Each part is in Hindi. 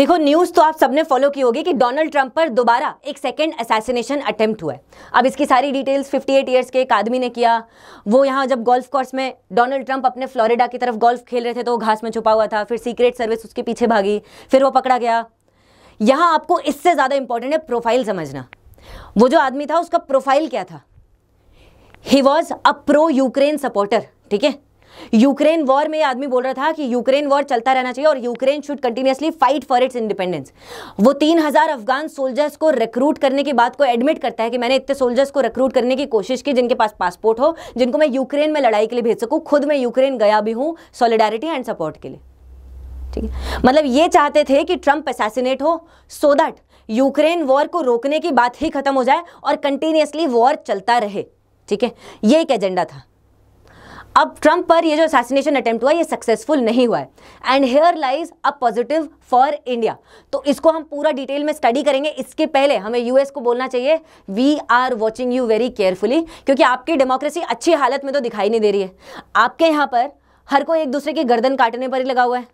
देखो न्यूज़ तो आप सबने फॉलो की होगी कि डोनाल्ड ट्रंप पर दोबारा एक सेकेंड असैसिनेशन अटेम्प्ट हुआ है अब इसकी सारी डिटेल्स 58 ईयर्स के एक आदमी ने किया वो यहाँ जब गोल्फ कोर्स में डोनाल्ड ट्रंप अपने फ्लोरिडा की तरफ गोल्फ खेल रहे थे तो वो घास में छुपा हुआ था फिर सीक्रेट सर्विस उसके पीछे भागी फिर वो पकड़ा गया यहाँ आपको इससे ज़्यादा इंपॉर्टेंट है प्रोफाइल समझना वो जो आदमी था उसका प्रोफाइल क्या था he was a pro Ukraine supporter ठीक है यूक्रेन वॉर में आदमी बोल रहा था कि यूक्रेन वॉर चलता रहना चाहिए और Ukraine should continuously fight for its independence वो तीन हजार अफगान सोल्जर्स को रिक्रूट करने की बात को एडमिट करता है कि मैंने इतने सोल्जर्स को रिक्रूट करने की कोशिश की जिनके पास पासपोर्ट हो जिनको मैं यूक्रेन में लड़ाई के लिए भेज सकूँ खुद मैं यूक्रेन गया भी हूँ सॉलिडारिटी एंड सपोर्ट के लिए ठीक है मतलब ये चाहते थे कि ट्रंप असैसिनेट हो सो दैट यूक्रेन वॉर को रोकने की बात ही खत्म हो जाए और कंटिन्यूसली वॉर चलता रहे ठीक है ये एक एजेंडा था अब ट्रंप पर ये जो असैसिनेशन अटेम्प्ट हुआ ये सक्सेसफुल नहीं हुआ है and here lies a positive for India तो इसको हम पूरा डिटेल में स्टडी करेंगे इसके पहले हमें यूएस को बोलना चाहिए we are watching you very carefully क्योंकि आपकी डेमोक्रेसी अच्छी हालत में तो दिखाई नहीं दे रही है आपके यहाँ पर हर कोई एक दूसरे की गर्दन काटने पर ही लगा हुआ है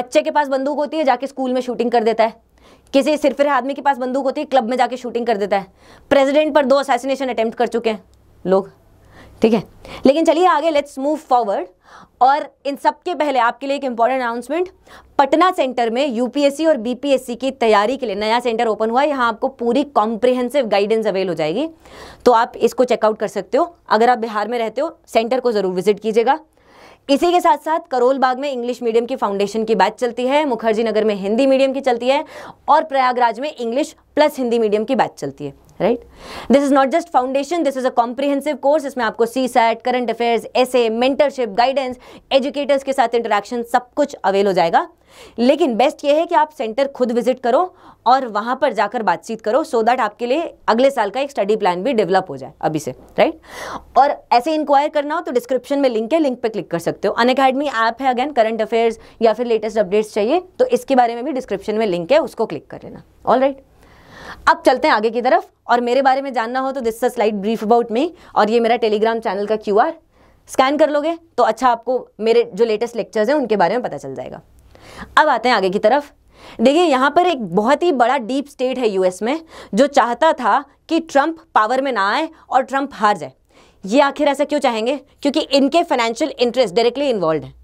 बच्चे के पास बंदूक होती है जाके स्कूल में शूटिंग कर देता है किसी फिर आदमी के पास बंदूक होती है क्लब में जाके शूटिंग कर देता है प्रेसिडेंट पर दो असैसिनेशन अटैम्प्ट कर चुके हैं लोग ठीक है लेकिन चलिए आगे लेट्स मूव फॉरवर्ड और इन सब के पहले आपके लिए एक इम्पॉर्टेंट अनाउंसमेंट पटना सेंटर में यूपीएससी और बीपीएससी की तैयारी के लिए नया सेंटर ओपन हुआ है यहाँ आपको पूरी कॉम्प्रिहेंसिव गाइडेंस अवेल हो जाएगी तो आप इसको चेकआउट कर सकते हो अगर आप बिहार में रहते हो सेंटर को ज़रूर विजिट कीजिएगा इसी के साथ साथ करोल बाग में इंग्लिश मीडियम की फाउंडेशन की बैच चलती है मुखर्जी नगर में हिंदी मीडियम की चलती है और प्रयागराज में इंग्लिश प्लस हिंदी मीडियम की बैच चलती है right this is not just foundation this is a comprehensive course इसमें आपको सी सैट करंट अफेयर्स ऐसे मेंटरशिप गाइडेंस एजुकेटर्स के साथ इंटरेक्शन सब कुछ अवेल हो जाएगा लेकिन बेस्ट ये है कि आप सेंटर खुद विजिट करो और वहाँ पर जाकर बातचीत करो सो so दैट आपके लिए अगले साल का एक स्टडी प्लान भी डेवलप हो जाए अभी से राइट right? और ऐसे इंक्वायर करना हो तो डिस्क्रिप्शन में लिंक है लिंक पे क्लिक कर सकते हो अन अकेडमी ऐप है अगेन करंट अफेयर्स या फिर लेटेस्ट अपडेट्स चाहिए तो इसके बारे में भी डिस्क्रिप्शन में लिंक है उसको क्लिक कर लेना ऑल राइट अब चलते हैं आगे की तरफ और मेरे बारे में जानना हो तो this a slide brief about me और ये मेरा टेलीग्राम चैनल का क्यू स्कैन कर लोगे तो अच्छा आपको मेरे जो लेटेस्ट लेक्चर्स हैं उनके बारे में पता चल जाएगा अब आते हैं आगे की तरफ देखिए यहाँ पर एक बहुत ही बड़ा डीप स्टेट है यूएस में जो चाहता था कि ट्रंप पावर में ना आए और ट्रंप हार जाए ये आखिर ऐसा क्यों चाहेंगे क्योंकि इनके फाइनेंशियल इंटरेस्ट डायरेक्टली इन्वॉल्व हैं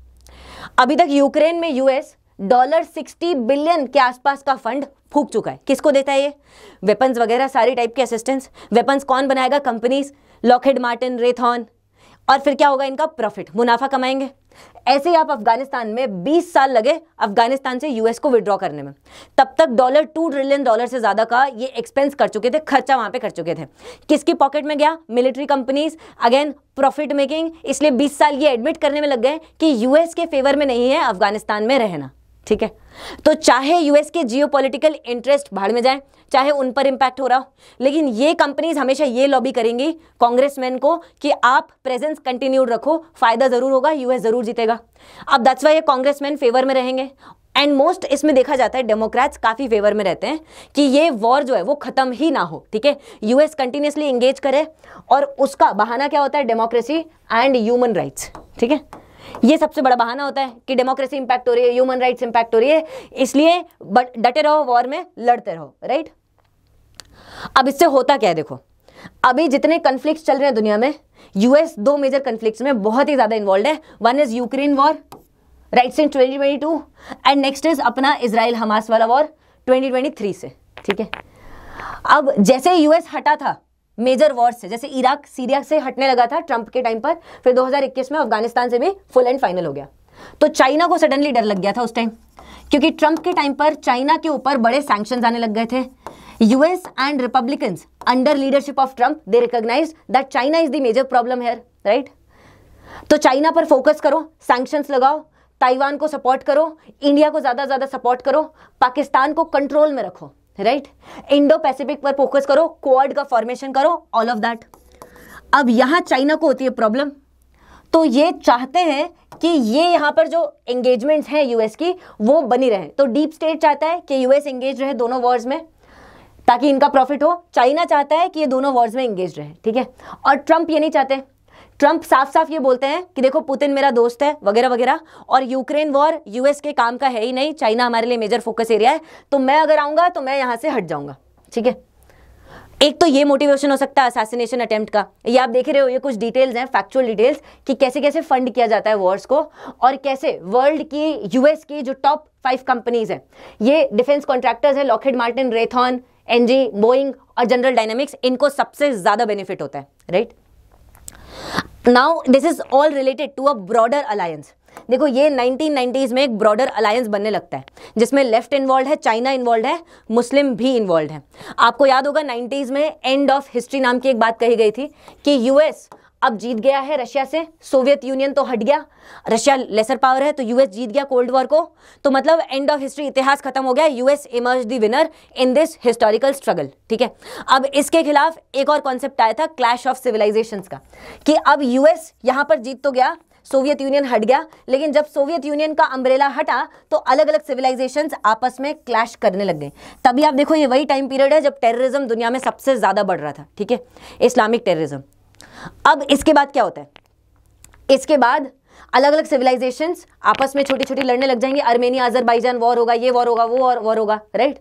अभी तक यूक्रेन में यूएस डॉलर सिक्सटी बिलियन के आसपास का फंड फूक चुका है किसको देता है ये वेपन्स वगैरह सारे टाइप के असिस्टेंस वेपन्स कौन बनाएगा कंपनीज लॉकेड मार्टिन रेथॉन और फिर क्या होगा इनका प्रॉफिट मुनाफा कमाएंगे ऐसे ही आप अफगानिस्तान में 20 साल लगे अफगानिस्तान से यूएस को विड्रॉ करने में तब तक डॉलर टू ट्रिलियन डॉलर से ज़्यादा का ये एक्सपेंस कर चुके थे खर्चा वहां पे कर चुके थे किसकी पॉकेट में गया military companies again profit making इसलिए 20 साल ये एडमिट करने में लग गए कि यूएस के फेवर में नहीं है अफगानिस्तान में रहना ठीक है तो चाहे यूएस के जियोपॉलिटिकल इंटरेस्ट भाड़ में जाए चाहे उन पर इंपैक्ट हो रहा हो लेकिन ये कंपनीज हमेशा ये लॉबी करेंगी कांग्रेसमैन को कि आप प्रेजेंस कंटिन्यूड रखो फायदा जरूर होगा यूएस जरूर जीतेगा अब दस वाई ये कांग्रेसमैन फेवर में रहेंगे एंड मोस्ट इसमें देखा जाता है डेमोक्रेट्स काफ़ी फेवर में रहते हैं कि ये वॉर जो है वो ख़त्म ही ना हो ठीक है यूएस कंटिन्यूसली इंगेज करे और उसका बहाना क्या होता है डेमोक्रेसी एंड ह्यूमन राइट्स ठीक है ये सबसे बड़ा बहाना होता है कि डेमोक्रेसी इंपैक्ट हो रही है ह्यूमन राइट्स इंपैक्ट हो रही है इसलिए बट डटे रहो वॉर में लड़ते रहो राइट अब इससे होता क्या है देखो अभी जितने कन्फ्लिक्ट चल रहे हैं दुनिया में यूएस दो मेजर कन्फ्लिक्ट में बहुत ही ज़्यादा इन्वॉल्व है one is Ukraine war right in twenty twenty two and next is अपना इसराइल हमास वाला वॉर ट्वेंटी ट्वेंटी थ्री से ठीक है अब जैसे यूएस हटा था मेजर वॉर्स से जैसे इराक सीरिया से हटने लगा था ट्रंप के टाइम पर फिर 2021 में अफगानिस्तान से भी फुल एंड फाइनल हो गया तो चाइना को सडनली डर लग गया था उस टाइम क्योंकि ट्रंप के टाइम पर चाइना के ऊपर बड़े सैंक्शन आने लग गए थे US and Republican under leadership of Trump they recognise that China is the major problem here right तो चाइना पर फोकस करो सैंक्शंस लगाओ ताइवान को सपोर्ट करो इंडिया को ज़्यादा ज़्यादा सपोर्ट करो पाकिस्तान को कंट्रोल में रखो राइट इंडो पैसिफिक पर फोकस करो क्वाड का फॉर्मेशन करो ऑल ऑफ दैट अब यहां चाइना को होती है प्रॉब्लम तो ये चाहते हैं कि ये यहां पर जो एंगेजमेंट है यूएस की वो बनी रहे तो डीप स्टेट चाहता है कि यूएस एंगेज रहे दोनों वॉर्स में ताकि इनका प्रॉफिट हो चाइना चाहता है कि ये दोनों वॉर्स में एंगेज रहे ठीक है और ट्रंप ये नहीं चाहते ट्रंप साफ साफ ये बोलते हैं कि देखो पुतिन मेरा दोस्त है वगैरह वगैरह और यूक्रेन वॉर यूएस के काम का है ही नहीं चाइना हमारे लिए मेजर फोकस एरिया है तो मैं अगर आऊंगा तो मैं यहां से हट जाऊंगा ठीक है एक तो ये मोटिवेशन हो सकता है असासिनेशन अटेम्प्ट का ये आप देख रहे हो ये कुछ डिटेल्स हैं फैक्चुअल डिटेल्स कि कैसे कैसे फंड किया जाता है वॉर्स को और कैसे वर्ल्ड की यूएस की जो टॉप फाइव कंपनीज हैं ये डिफेंस कॉन्ट्रैक्टर्स हैं Lockheed Martin Raytheon NG Boeing और जनरल डायनेमिक्स इनको सबसे ज़्यादा बेनिफिट होता है right now this is all related to a broader alliance देखो ये 1990s में एक ब्रॉडर अलायंस बनने लगता है जिसमें लेफ्ट इन्वॉल्व है चाइना इन्वॉल्व है मुस्लिम भी इन्वॉल्व है आपको याद होगा 90s में एंड ऑफ हिस्ट्री नाम की एक बात कही गई थी कि यूएस अब जीत गया है रशिया से सोवियत यूनियन तो हट गया रशिया लेसर पावर है तो यूएस जीत गया कोल्ड वॉर को तो मतलब एंड ऑफ हिस्ट्री इतिहास खत्म हो गया US emerge the winner in this historical struggle ठीक है अब इसके खिलाफ एक और कॉन्सेप्ट आया था क्लैश ऑफ सिविलाइजेशन का कि अब यूएस यहां पर जीत तो गया सोवियत यूनियन हट गया लेकिन जब सोवियत यूनियन का अम्ब्रेला हटा तो अलग अलग सिविलाइजेशन आपस में क्लैश करने लग गए तभी आप देखो ये वही टाइम पीरियड है जब टेररिज्म दुनिया में सबसे ज़्यादा बढ़ रहा था ठीक है इस्लामिक टेररिज्म अब इसके बाद क्या होता है इसके बाद अलग अलग सिविलाइजेशंस आपस में छोटी छोटी लड़ने लग जाएंगे अर्मेनिया अजरबैजान वॉर होगा ये वॉर होगा वो और वॉर होगा राइट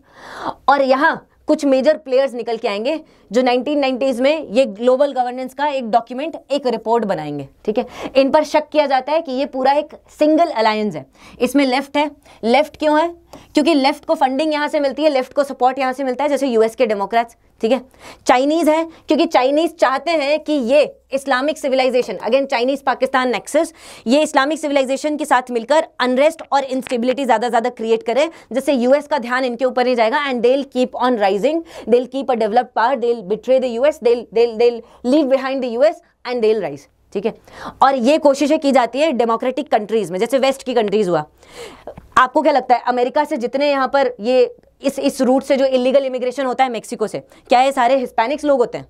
और यहां कुछ मेजर प्लेयर्स निकल के आएंगे जो 1990s में ये ग्लोबल गवर्नेंस का एक डॉक्यूमेंट एक रिपोर्ट बनाएंगे ठीक है इन पर शक किया जाता है कि ये पूरा एक सिंगल अलायंस है इसमें लेफ्ट है लेफ्ट क्यों है क्योंकि लेफ्ट को फंडिंग यहां से मिलती है लेफ्ट को सपोर्ट यहां से मिलता है जैसे यूएस के डेमोक्रेट्स ठीक है चाइनीज़ है क्योंकि चाइनीज़ चाहते हैं कि ये Islamic civilisation again Chinese Pakistan nexus ये इस्लामिक सिविलाइजेशन के साथ मिलकर अनरेस्ट और इंस्टेबिलिटी ज़्यादा ज़्यादा क्रिएट करें जिससे यूएस का ध्यान इनके ऊपर ही जाएगा and they'll keep on rising they'll keep a develop power they'll betray the US they'll they'll they'll leave behind the US and they'll rise ठीक है और ये कोशिशें की जाती है डेमोक्रेटिक कंट्रीज़ में जैसे वेस्ट की कंट्रीज़ हुआ आपको क्या लगता है अमेरिका से जितने यहां पर ये इस इस रूट से जो इलीगल इमिग्रेशन होता है मेक्सिको से क्या ये सारे हिस्पैनिक्स लोग होते हैं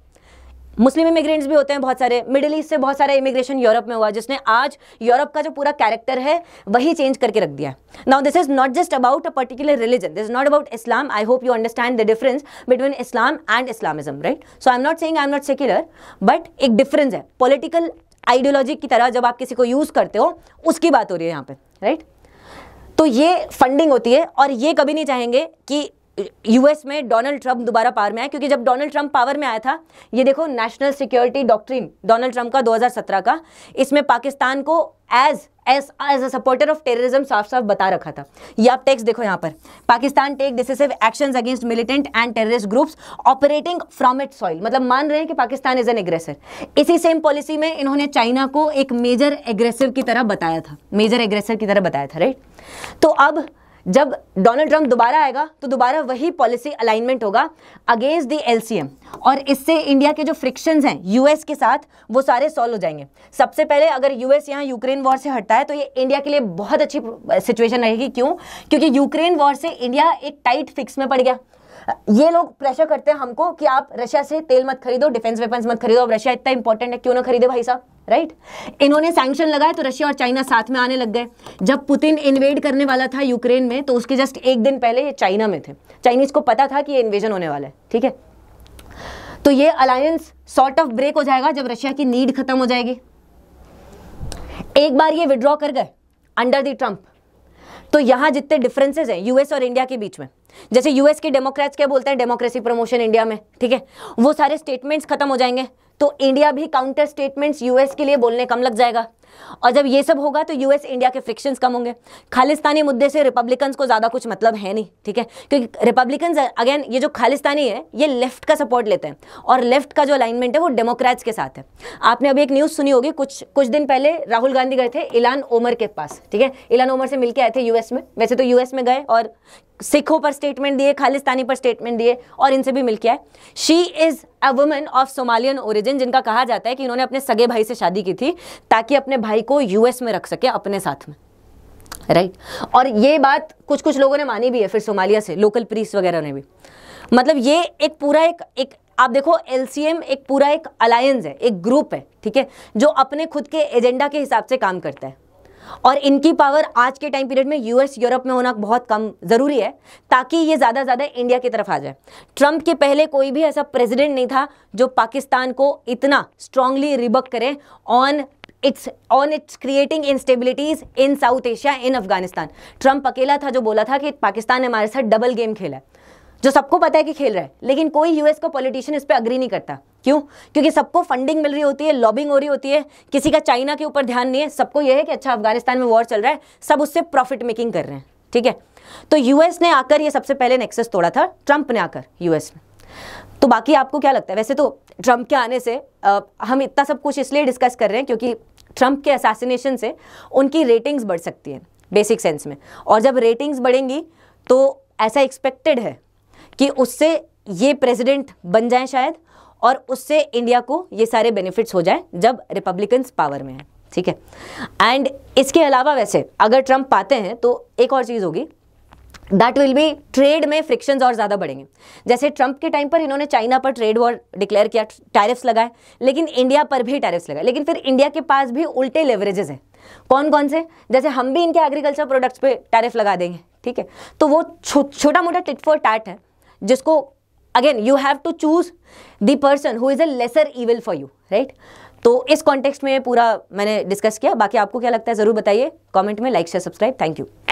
मुस्लिम इमिग्रेंट्स भी होते हैं बहुत सारे मिडिल ईस्ट से बहुत सारा इमिग्रेशन यूरोप में हुआ जिसने आज यूरोप का जो पूरा कैरेक्टर है वही चेंज करके रख दिया now this is not just about a particular religion this is not about Islam I hope you understand the difference between Islam and Islamism right so I am not saying I am not secular but एक डिफरेंस है पोलिटिकल आइडियोलॉजी की तरह जब आप किसी को यूज़ करते हो उसकी बात हो रही है यहाँ पे राइट right? तो ये फंडिंग होती है और ये कभी नहीं चाहेंगे कि यूएस में डोनाल्ड ट्रंप दोबारा पावर में आया क्योंकि जब डोनाल्ड ट्रंप पावर में आया था ये देखो national security doctrine Donald Trump का 2017 का इसमें पाकिस्तान को as as as a supporter of terrorism साफ साफ बता रखा था ये आप टेक्स्ट देखो यहाँ पर Pakistan take decisive actions against militant and terrorist groups operating from it soil मतलब मान रहे हैं कि पाकिस्तान इज एन एग्रेसर इसी सेम पॉलिसी में इन्होंने चाइना को एक मेजर एग्रेसिव की तरह बताया था मेजर एग्रेसिव की तरह बताया था राइट तो अब जब डोनाल्ड ट्रंप दोबारा आएगा तो दोबारा वही पॉलिसी अलाइनमेंट होगा अगेंस्ट दी एलसीएम और इससे इंडिया के जो फ्रिक्शन हैं यूएस के साथ वो सारे सॉल्व हो जाएंगे सबसे पहले अगर यूएस यहाँ यूक्रेन वॉर से हटता है तो ये इंडिया के लिए बहुत अच्छी सिचुएशन रहेगी क्यों क्योंकि यूक्रेन वॉर से इंडिया एक टाइट फिक्स में पड़ गया ये लोग प्रेशर करते हैं हमको कि आप रशिया से तेल मत खरीदो डिफेंस वेपन्स मत खरीदो अब रशिया इतना इंपॉर्टेंट है क्यों ना खरीदे भाई साहब राइट इन्होंने सैंक्शन लगाए तो रशिया और चाइना साथ में आने लग गए जब पुतिन इन्वेड करने वाला था यूक्रेन में तो उसके जस्ट एक दिन पहले ये चाइना में थे चाइनीज को पता था कि ये इन्वेजन होने वाला है ठीक है तो ये अलायंस सॉर्ट ऑफ ब्रेक हो जाएगा जब रशिया की नीड खत्म हो जाएगी एक बार ये विड्रॉ कर गए अंडर दी ट्रंप तो यहां जितने डिफरेंसेस हैं यूएस और इंडिया के बीच में जैसे यूएस के डेमोक्रेट्स क्या बोलते हैं डेमोक्रेसी प्रमोशन इंडिया में ठीक है वो सारे स्टेटमेंट्स खत्म हो जाएंगे तो इंडिया भी काउंटर स्टेटमेंट्स यूएस के लिए बोलने कम लग जाएगा और जब ये सब होगा तो यूएस इंडिया के फ्रिक्शंस कम होंगे खालिस्तानी मुद्दे से रिपब्लिकन्स को ज़्यादा कुछ मतलब है नहीं ठीक है क्योंकि रिपब्लिकन अगेन ये जो खालिस्तानी है ये लेफ्ट का सपोर्ट लेते हैं और लेफ्ट का जो अलाइनमेंट है वो डेमोक्रेट्स के साथ है आपने अभी एक न्यूज़ सुनी होगी कुछ कुछ दिन पहले राहुल गांधी गए थे इलान ओमर के पास ठीक है इलान ओमर से मिलकर आए थे यूएस में वैसे तो यूएस में गए और सिखों पर स्टेटमेंट दिए खालिस्तानी पर स्टेटमेंट दिए और इनसे भी मिल के आए she is a woman of Somalian origin जिनका कहा जाता है कि इन्होंने अपने सगे भाई से शादी की थी ताकि अपने भाई को यूएस में रख सके अपने साथ में राइट right? और ये बात कुछ कुछ लोगों ने मानी भी है फिर सोमालिया से लोकल प्रीस वगैरह ने भी मतलब ये एक पूरा एक एक आप देखो एलसीएम एक पूरा एक अलायंस है एक ग्रुप है ठीक है जो अपने खुद के एजेंडा के हिसाब से काम करता है और इनकी पावर आज के टाइम पीरियड में यूएस यूरोप में होना बहुत कम ज़रूरी है ताकि ये ज़्यादा ज़्यादा इंडिया की तरफ आ जाए ट्रंप के पहले कोई भी ऐसा प्रेसिडेंट नहीं था जो पाकिस्तान को इतना स्ट्रांगली रिबक करे on it's on it's creating instabilities in South Asia in Afghanistan Trump अकेला था जो बोला था कि पाकिस्तान ने हमारे साथ डबल गेम खेला है जो सबको पता है कि खेल रहा है लेकिन कोई यूएस का पॉलिटिशियन इस पर अग्री नहीं करता क्यों क्योंकि सबको फंडिंग मिल रही होती है लॉबिंग हो रही होती है किसी का चाइना के ऊपर ध्यान नहीं है सबको यह है कि अच्छा अफगानिस्तान में वॉर चल रहा है सब उससे प्रॉफिट मेकिंग कर रहे हैं ठीक है तो यूएस ने आकर ये सबसे पहले नेक्सेस तोड़ा था ट्रंप ने आकर यूएस में तो बाकी आपको क्या लगता है वैसे तो ट्रंप के आने से आ, हम इतना सब कुछ इसलिए डिस्कस कर रहे हैं क्योंकि ट्रंप के असासिनेशन से उनकी रेटिंग्स बढ़ सकती है बेसिक सेंस में और जब रेटिंग्स बढ़ेंगी तो ऐसा एक्सपेक्टेड है कि उससे ये प्रेसिडेंट बन जाए शायद और उससे इंडिया को ये सारे बेनिफिट्स हो जाए जब रिपब्लिकन्स पावर में हैं ठीक है एंड इसके अलावा वैसे अगर ट्रंप पाते हैं तो एक और चीज़ होगी दैट विल बी ट्रेड में फ्रिक्शन और ज़्यादा बढ़ेंगे जैसे ट्रंप के टाइम पर इन्होंने चाइना पर ट्रेड वॉर डिक्लेयर किया टैरिफ्स लगाए लेकिन इंडिया पर भी टैरिफ्स लगाए लेकिन फिर इंडिया के पास भी उल्टे लेवरेजेस हैं कौन कौन से जैसे हम भी इनके एग्रीकल्चर प्रोडक्ट्स पे टैरिफ लगा देंगे ठीक है तो वो छो, छोटा मोटा टिट फॉर टैट है जिसको again you have to choose the person who is a lesser evil for you right तो इस कॉन्टेक्स्ट में पूरा मैंने डिस्कस किया बाकी आपको क्या लगता है ज़रूर बताइए कॉमेंट में like share subscribe thank you